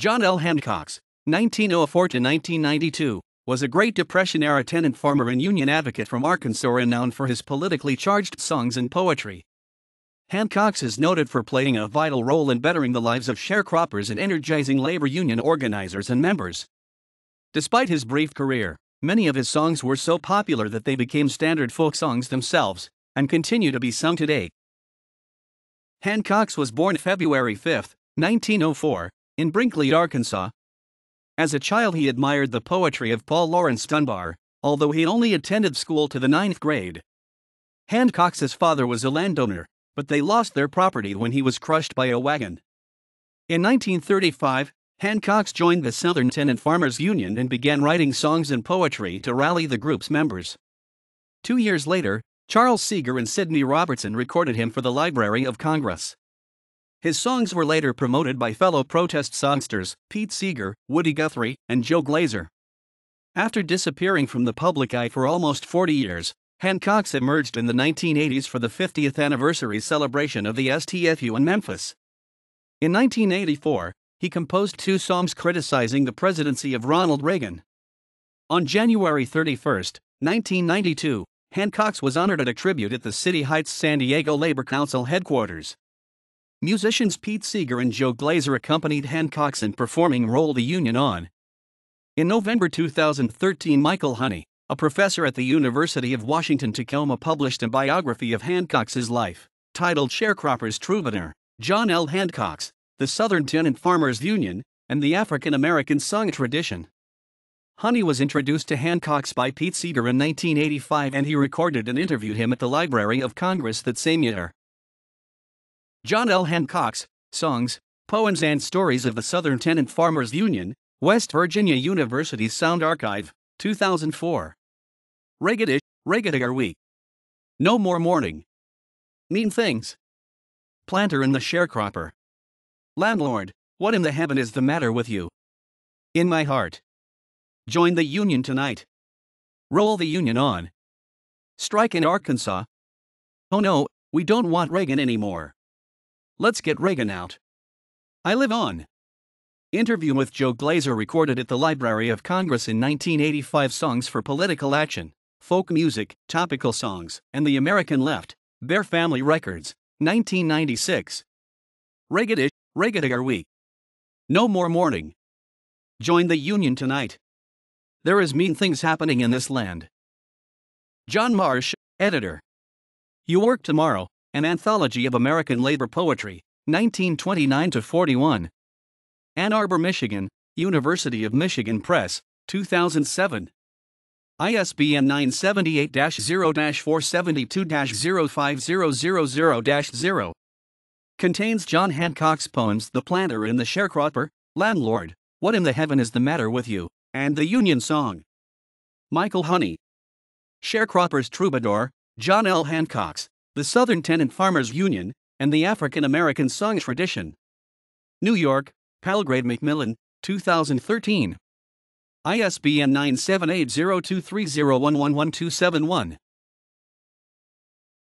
John L. Hancock's 1904 to 1992 was a Great Depression era tenant farmer and union advocate from Arkansas renowned for his politically charged songs and poetry. Hancock's is noted for playing a vital role in bettering the lives of sharecroppers and energizing labor union organizers and members. Despite his brief career, many of his songs were so popular that they became standard folk songs themselves and continue to be sung today. Hancock's was born February 5, 1904, in Brinkley, Arkansas. As a child, he admired the poetry of Paul Laurence Dunbar, although he only attended school to the ninth grade. Hancock's father was a landowner, but they lost their property when he was crushed by a wagon. In 1935, Hancock joined the Southern Tenant Farmers Union and began writing songs and poetry to rally the group's members. Two years later, Charles Seeger and Sidney Robertson recorded him for the Library of Congress. His songs were later promoted by fellow protest songsters Pete Seeger, Woody Guthrie, and Joe Glazer. After disappearing from the public eye for almost 40 years, Hancock's emerged in the 1980s for the 50th anniversary celebration of the STFU in Memphis. In 1984, he composed two psalms criticizing the presidency of Ronald Reagan. On January 31, 1992, Hancock's was honored at a tribute at the City Heights San Diego Labor Council headquarters musicians Pete Seeger and Joe Glazer accompanied Hancock's in performing Roll the Union On. In November 2013, Michael Honey, a professor at the University of Washington Tacoma, published a biography of Hancock's life, titled Sharecropper's Troubadour John L. Hancock's, The Southern Tenant Farmers Union, and the African American Song Tradition. Honey was introduced to Hancock's by Pete Seeger in 1985 and he recorded and interviewed him at the Library of Congress that same year. John L. Hancock's Songs, Poems, and Stories of the Southern Tenant Farmers Union, West Virginia University Sound Archive, 2004. Regadish, regadish are we? No more mourning. Mean things. Planter and the sharecropper. Landlord, what in the heaven is the matter with you? In my heart. Join the union tonight. Roll the union on. Strike in Arkansas. Oh no, we don't want Reagan anymore. Let's get Reagan out. I live on. Interview with Joe Glazer recorded at the Library of Congress in 1985 Songs for Political Action, Folk Music, Topical Songs, and the American Left, Bear Family Records, 1996. Reagan Reagan are we? No more mourning. Join the union tonight. There is mean things happening in this land. John Marsh, editor. You work tomorrow. An Anthology of American Labor Poetry, 1929 41. Ann Arbor, Michigan, University of Michigan Press, 2007. ISBN 978 0 472 05000 0. Contains John Hancock's poems The Planter and the Sharecropper, Landlord, What in the Heaven is the Matter with You, and The Union Song. Michael Honey. Sharecropper's Troubadour, John L. Hancock's the Southern Tenant Farmers Union, and the African American Song Tradition. New York, Palgrave Macmillan, 2013. ISBN 9780230111271.